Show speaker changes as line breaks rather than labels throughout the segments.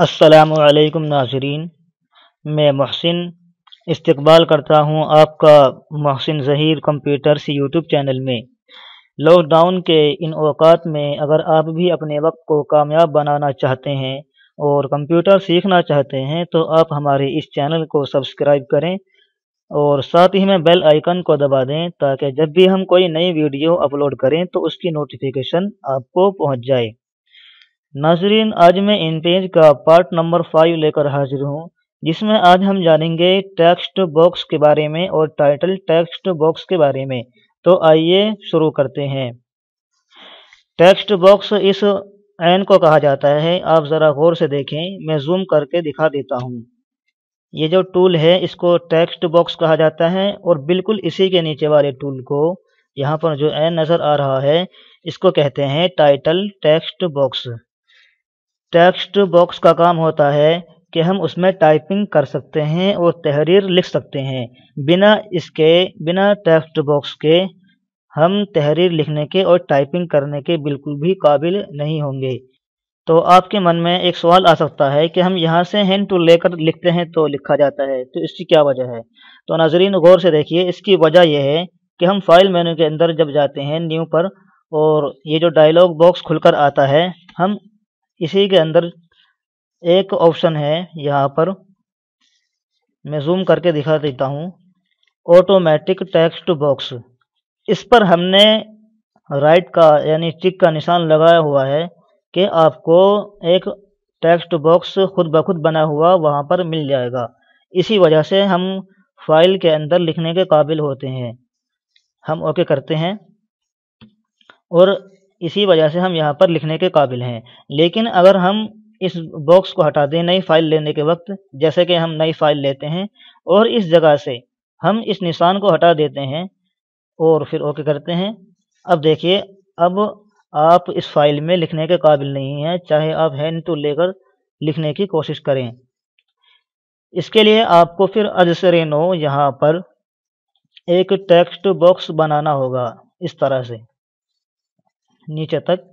असलकम नाजरीन मैं महसिन इस्तबाल करता हूँ आपका Mohsin Zaheer computers YouTube channel में लॉकडाउन के इन अवकात में अगर आप भी अपने वक्त को कामयाब बनाना चाहते हैं और कंप्यूटर सीखना चाहते हैं तो आप हमारे इस चैनल को सब्सक्राइब करें और साथ ही में बेल आइकन को दबा दें ताकि जब भी हम कोई नई वीडियो अपलोड करें तो उसकी नोटिफिकेशन आपको पहुंच जाए नाजरीन आज मैं इन पेज का पार्ट नंबर फाइव लेकर हाजिर हूँ जिसमें आज हम जानेंगे टेक्स्ट बॉक्स के बारे में और टाइटल टेक्स्ट बॉक्स के बारे में तो आइए शुरू करते हैं टेक्स्ट बॉक्स इस एन को कहा जाता है आप ज़रा गौर से देखें मैं जूम करके दिखा देता हूँ ये जो टूल है इसको टेक्स्ट बॉक्स कहा जाता है और बिल्कुल इसी के नीचे वाले टूल को यहाँ पर जो एन नज़र आ रहा है इसको कहते हैं title text box text box का काम होता है कि हम उसमें टाइपिंग कर सकते हैं और तहरीर लिख सकते हैं बिना इसके बिना टेक्स्ट बॉक्स के हम तहरीर लिखने के और टाइपिंग करने के बिल्कुल भी काबिल नहीं होंगे तो आपके मन में एक सवाल आ सकता है कि हम यहाँ से हैंड टू लेकर लिखते हैं तो लिखा जाता है तो इसकी क्या वजह है तो नाजरीन गौर से देखिए इसकी वजह यह है कि हम फाइल मेनू के अंदर जब जाते हैं न्यू पर और ये जो डायलॉग बॉक्स खुलकर आता है हम इसी के अंदर एक ऑप्शन है यहाँ पर मैं जूम करके दिखा देता हूँ ऑटोमेटिक टेक्स्ट बॉक्स इस पर हमने राइट का यानी टिक का निशान लगाया हुआ है कि आपको एक टेक्स्ट बॉक्स खुद ब खुद बना हुआ वहाँ पर मिल जाएगा इसी वजह से हम फाइल के अंदर लिखने के काबिल होते हैं हम ओके करते हैं और इसी वजह से हम यहाँ पर लिखने के काबिल हैं लेकिन अगर हम इस बॉक्स को हटा दें नई फाइल लेने के वक्त जैसे कि हम नई फाइल लेते हैं और इस जगह से हम इस निशान को हटा देते हैं और फिर ओके करते हैं अब देखिए अब आप इस फाइल में लिखने के काबिल नहीं हैं चाहे आप हैं टू लेकर लिखने की कोशिश करें इसके लिए आपको फिर अजसरे नो यहाँ पर एक टेक्स्ट बॉक्स बनाना होगा इस तरह से नीचे तक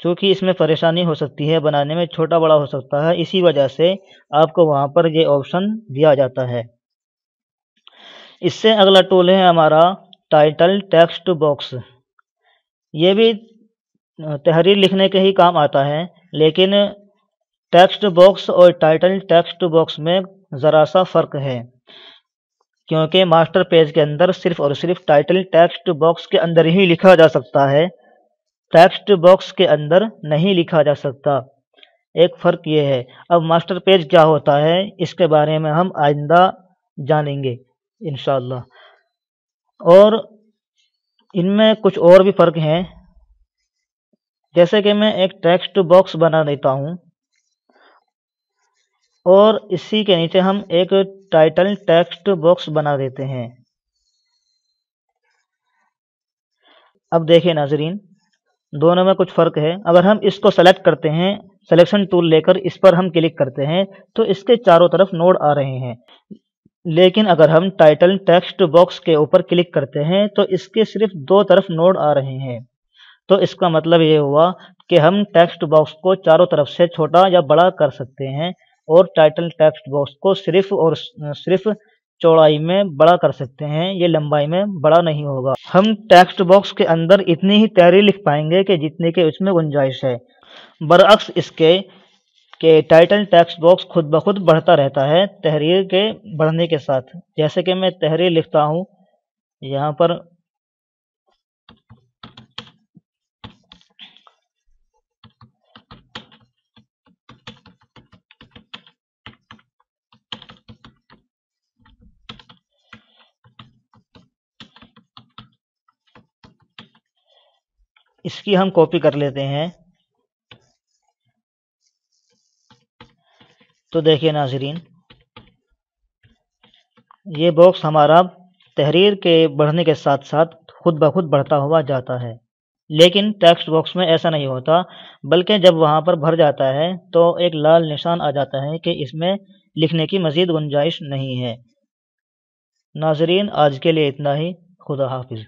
क्योंकि इसमें परेशानी हो सकती है बनाने में छोटा बड़ा हो सकता है इसी वजह से आपको वहाँ पर ये ऑप्शन दिया जाता है इससे अगला टूल है हमारा टाइटल टेक्स्ट बॉक्स ये भी तहरीर लिखने के ही काम आता है लेकिन टेक्स्ट बॉक्स और टाइटल टेक्स्ट बॉक्स में ज़रा सा फ़र्क है क्योंकि मास्टर पेज के अंदर सिर्फ और सिर्फ टाइटल टेक्स्ट बॉक्स के अंदर ही लिखा जा सकता है टेक्स्ट बॉक्स के अंदर नहीं लिखा जा सकता एक फ़र्क ये है अब मास्टर पेज क्या होता है इसके बारे में हम आइंदा जानेंगे इन और इनमें कुछ और भी फ़र्क हैं जैसे कि मैं एक टेक्स्ट बॉक्स बना देता हूँ और इसी के नीचे हम एक टाइटल टेक्स्ट बॉक्स बना देते हैं अब देखिए नाजरीन दोनों में कुछ फ़र्क है अगर हम इसको सेलेक्ट करते हैं सिलेक्शन टूल लेकर इस पर हम क्लिक करते हैं तो इसके चारों तरफ नोड आ रहे हैं लेकिन अगर हम टाइटल टेक्स्ट बॉक्स के ऊपर क्लिक करते हैं तो इसके सिर्फ दो तरफ नोड आ रहे हैं तो इसका मतलब ये हुआ कि हम टेक्स्ट बॉक्स को चारों तरफ से छोटा या बड़ा कर सकते हैं और टाइटल टेक्स्ट बॉक्स को सिर्फ और सिर्फ चौड़ाई में बड़ा कर सकते हैं ये लंबाई में बड़ा नहीं होगा हम टेक्स्ट बॉक्स के अंदर इतनी ही तैयारी लिख पाएंगे कि जितने के उसमें गुंजाइश है बरअक्स इसके के टाइटल टेक्स्ट बॉक्स खुद ब खुद बढ़ता रहता है तहरीर के बढ़ने के साथ जैसे कि मैं तहरीर लिखता हूँ यहाँ पर इसकी हम कॉपी कर लेते हैं तो देखिए नाजरीन ये बॉक्स हमारा तहरीर के बढ़ने के साथ साथ खुद ब खुद बढ़ता हुआ जाता है लेकिन टेक्स्ट बॉक्स में ऐसा नहीं होता बल्कि जब वहाँ पर भर जाता है तो एक लाल निशान आ जाता है कि इसमें लिखने की मज़ीद गुंजाइश नहीं है नाजरीन आज के लिए इतना ही खुदा हाफिज़